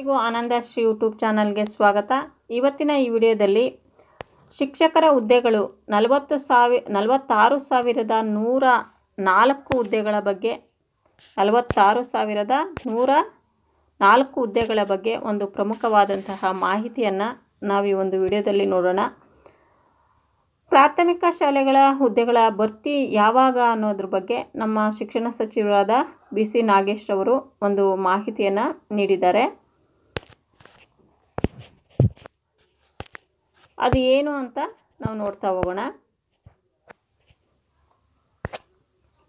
ಎಲ್ಲರಿಗೂ ಶ್ರೀ ಯೂಟ್ಯೂಬ್ ಚಾನಲ್ಗೆ ಸ್ವಾಗತ ಇವತ್ತಿನ ಈ ವಿಡಿಯೋದಲ್ಲಿ ಶಿಕ್ಷಕರ ಹುದ್ದೆಗಳು ನಲವತ್ತು ಸಾವಿ ನಲವತ್ತಾರು ಸಾವಿರದ ನೂರ ನಾಲ್ಕು ಹುದ್ದೆಗಳ ಬಗ್ಗೆ ನಲವತ್ತಾರು ಸಾವಿರದ ನೂರ ನಾಲ್ಕು ಹುದ್ದೆಗಳ ಬಗ್ಗೆ ಒಂದು ಪ್ರಮುಖವಾದಂತಹ ಮಾಹಿತಿಯನ್ನು ನಾವು ಈ ಒಂದು ವಿಡಿಯೋದಲ್ಲಿ ನೋಡೋಣ ಪ್ರಾಥಮಿಕ ಶಾಲೆಗಳ ಹುದ್ದೆಗಳ ಭರ್ತಿ ಯಾವಾಗ ಅನ್ನೋದ್ರ ಬಗ್ಗೆ ನಮ್ಮ ಶಿಕ್ಷಣ ಸಚಿವರಾದ ಬಿ ಸಿ ನಾಗೇಶ್ ಅವರು ಒಂದು ಮಾಹಿತಿಯನ್ನು ನೀಡಿದ್ದಾರೆ ಅದು ಏನು ಅಂತ ನಾವು ನೋಡ್ತಾ ಹೋಗೋಣ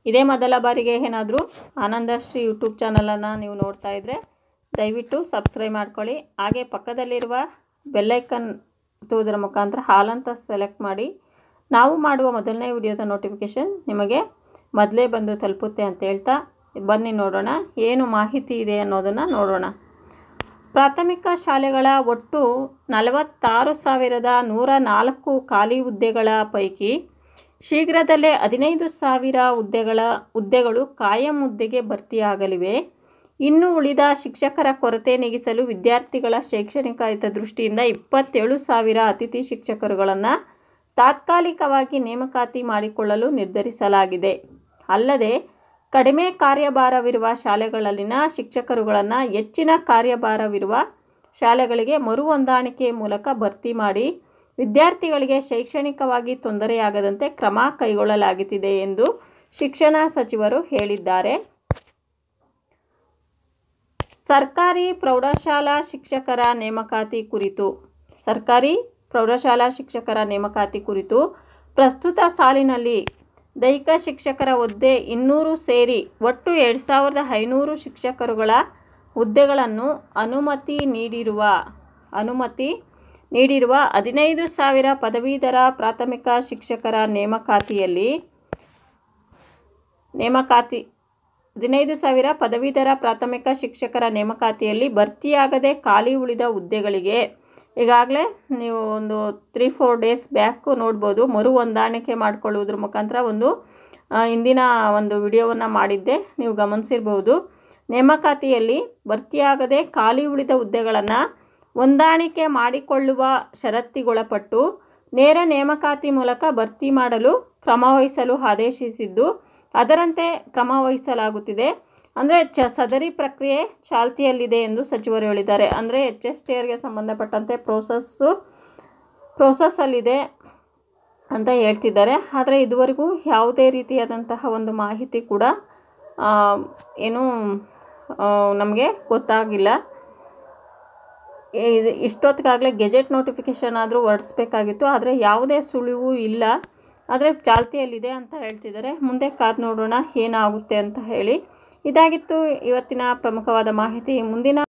ಇದೇ ಮೊದಲ ಬಾರಿಗೆ ಏನಾದರೂ ಆನಂದ ಶ್ರೀ ಯೂಟ್ಯೂಬ್ ಚಾನಲನ್ನು ನೀವು ನೋಡ್ತಾ ಇದ್ದರೆ ದಯವಿಟ್ಟು ಸಬ್ಸ್ಕ್ರೈಬ್ ಮಾಡ್ಕೊಳ್ಳಿ ಹಾಗೆ ಪಕ್ಕದಲ್ಲಿರುವ ಬೆಲ್ಲೈಕನ್ ಒತ್ತುವುದರ ಮುಖಾಂತರ ಹಾಲಂತ ಸೆಲೆಕ್ಟ್ ಮಾಡಿ ನಾವು ಮಾಡುವ ಮೊದಲನೇ ವಿಡಿಯೋದ ನೋಟಿಫಿಕೇಷನ್ ನಿಮಗೆ ಮೊದಲೇ ಬಂದು ತಲುಪುತ್ತೆ ಅಂತ ಹೇಳ್ತಾ ಬನ್ನಿ ನೋಡೋಣ ಏನು ಮಾಹಿತಿ ಇದೆ ಅನ್ನೋದನ್ನು ನೋಡೋಣ ಪ್ರಾಥಮಿಕ ಶಾಲೆಗಳ ಒಟ್ಟು ನಲವತ್ತಾರು ಸಾವಿರದ ನೂರ ನಾಲ್ಕು ಖಾಲಿ ಹುದ್ದೆಗಳ ಪೈಕಿ ಶೀಘ್ರದಲ್ಲೇ ಹದಿನೈದು ಸಾವಿರ ಹುದ್ದೆಗಳ ಹುದ್ದೆಗಳು ಕಾಯಂ ಹುದ್ದೆಗೆ ಭರ್ತಿಯಾಗಲಿವೆ ಇನ್ನು ಉಳಿದ ಶಿಕ್ಷಕರ ಕೊರತೆ ನೀಗಿಸಲು ವಿದ್ಯಾರ್ಥಿಗಳ ಶೈಕ್ಷಣಿಕ ಹಿತದೃಷ್ಟಿಯಿಂದ ಇಪ್ಪತ್ತೇಳು ಸಾವಿರ ಅತಿಥಿ ಶಿಕ್ಷಕರುಗಳನ್ನು ತಾತ್ಕಾಲಿಕವಾಗಿ ನೇಮಕಾತಿ ಮಾಡಿಕೊಳ್ಳಲು ನಿರ್ಧರಿಸಲಾಗಿದೆ ಅಲ್ಲದೆ ಕಡಿಮೆ ಕಾರ್ಯಭಾರವಿರುವ ಶಾಲೆಗಳಲ್ಲಿನ ಶಿಕ್ಷಕರುಗಳನ್ನು ಹೆಚ್ಚಿನ ಕಾರ್ಯಭಾರವಿರುವ ಶಾಲೆಗಳಿಗೆ ಮರು ಹೊಂದಾಣಿಕೆ ಮೂಲಕ ಭರ್ತಿ ಮಾಡಿ ವಿದ್ಯಾರ್ಥಿಗಳಿಗೆ ಶೈಕ್ಷಣಿಕವಾಗಿ ತೊಂದರೆಯಾಗದಂತೆ ಕ್ರಮ ಕೈಗೊಳ್ಳಲಾಗುತ್ತಿದೆ ಎಂದು ಶಿಕ್ಷಣ ಸಚಿವರು ಹೇಳಿದ್ದಾರೆ ಸರ್ಕಾರಿ ಪ್ರೌಢಶಾಲಾ ಶಿಕ್ಷಕರ ನೇಮಕಾತಿ ಕುರಿತು ಸರ್ಕಾರಿ ಪ್ರೌಢಶಾಲಾ ಶಿಕ್ಷಕರ ನೇಮಕಾತಿ ಕುರಿತು ಪ್ರಸ್ತುತ ಸಾಲಿನಲ್ಲಿ ದೈಹಿಕ ಶಿಕ್ಷಕರ ಹುದ್ದೆ ಇನ್ನೂರು ಸೇರಿ ಒಟ್ಟು ಎರಡು ಸಾವಿರದ ಐನೂರು ಶಿಕ್ಷಕರುಗಳ ಹುದ್ದೆಗಳನ್ನು ಅನುಮತಿ ನೀಡಿರುವ ಅನುಮತಿ ನೀಡಿರುವ ಹದಿನೈದು ಸಾವಿರ ಪದವೀಧರ ಪ್ರಾಥಮಿಕ ಶಿಕ್ಷಕರ ನೇಮಕಾತಿಯಲ್ಲಿ ನೇಮಕಾತಿ ಹದಿನೈದು ಸಾವಿರ ಪದವೀಧರ ಪ್ರಾಥಮಿಕ ಶಿಕ್ಷಕರ ನೇಮಕಾತಿಯಲ್ಲಿ ಭರ್ತಿಯಾಗದೆ ಖಾಲಿ ಉಳಿದ ಹುದ್ದೆಗಳಿಗೆ ಈಗಾಗಲೇ ನೀವು ಒಂದು ತ್ರೀ ಫೋರ್ ಡೇಸ್ ಬ್ಯಾಕು ನೋಡ್ಬೋದು ಮರು ಹೊಂದಾಣಿಕೆ ಮಾಡಿಕೊಳ್ಳುವುದರ ಮುಖಾಂತರ ಒಂದು ಇಂದಿನ ಒಂದು ವಿಡಿಯೋವನ್ನು ಮಾಡಿದ್ದೆ ನೀವು ಗಮನಿಸಿರ್ಬೋದು ನೇಮಕಾತಿಯಲ್ಲಿ ಭರ್ತಿಯಾಗದೆ ಖಾಲಿ ಉಳಿದ ಹುದ್ದೆಗಳನ್ನು ಹೊಂದಾಣಿಕೆ ಮಾಡಿಕೊಳ್ಳುವ ಷರತ್ತಿಗೊಳಪಟ್ಟು ನೇರ ನೇಮಕಾತಿ ಮೂಲಕ ಭರ್ತಿ ಮಾಡಲು ಕ್ರಮವಹಿಸಲು ಆದೇಶಿಸಿದ್ದು ಅದರಂತೆ ಕ್ರಮವಹಿಸಲಾಗುತ್ತಿದೆ ಅಂದರೆ ಚ ಸದರಿ ಪ್ರಕ್ರಿಯೆ ಚಾಲ್ತಿಯಲ್ಲಿದೆ ಎಂದು ಸಚಿವರು ಹೇಳಿದ್ದಾರೆ ಅಂದರೆ ಎಚ್ ಎಸ್ ಟಿ ಸಂಬಂಧಪಟ್ಟಂತೆ ಪ್ರೋಸಸ್ಸು ಪ್ರೋಸೆಸ್ಸಲ್ಲಿದೆ ಅಂತ ಹೇಳ್ತಿದ್ದಾರೆ ಆದರೆ ಇದುವರೆಗೂ ಯಾವುದೇ ರೀತಿಯಾದಂತಹ ಒಂದು ಮಾಹಿತಿ ಕೂಡ ಏನು ನಮಗೆ ಗೊತ್ತಾಗಿಲ್ಲ ಇದು ಇಷ್ಟೊತ್ತಿಗಾಗಲೇ ಗೆಜೆಟ್ ನೋಟಿಫಿಕೇಷನ್ ಆದರೂ ಹೊರಡಿಸ್ಬೇಕಾಗಿತ್ತು ಆದರೆ ಯಾವುದೇ ಸುಳಿವು ಇಲ್ಲ ಆದರೆ ಚಾಲ್ತಿಯಲ್ಲಿದೆ ಅಂತ ಹೇಳ್ತಿದ್ದಾರೆ ಮುಂದೆ ಕಾದು ನೋಡೋಣ ಏನಾಗುತ್ತೆ ಅಂತ ಹೇಳಿ ಇದಾಗಿತ್ತು ಇವತ್ತಿನ ಪ್ರಮುಖವಾದ ಮಾಹಿತಿ ಮುಂದಿನ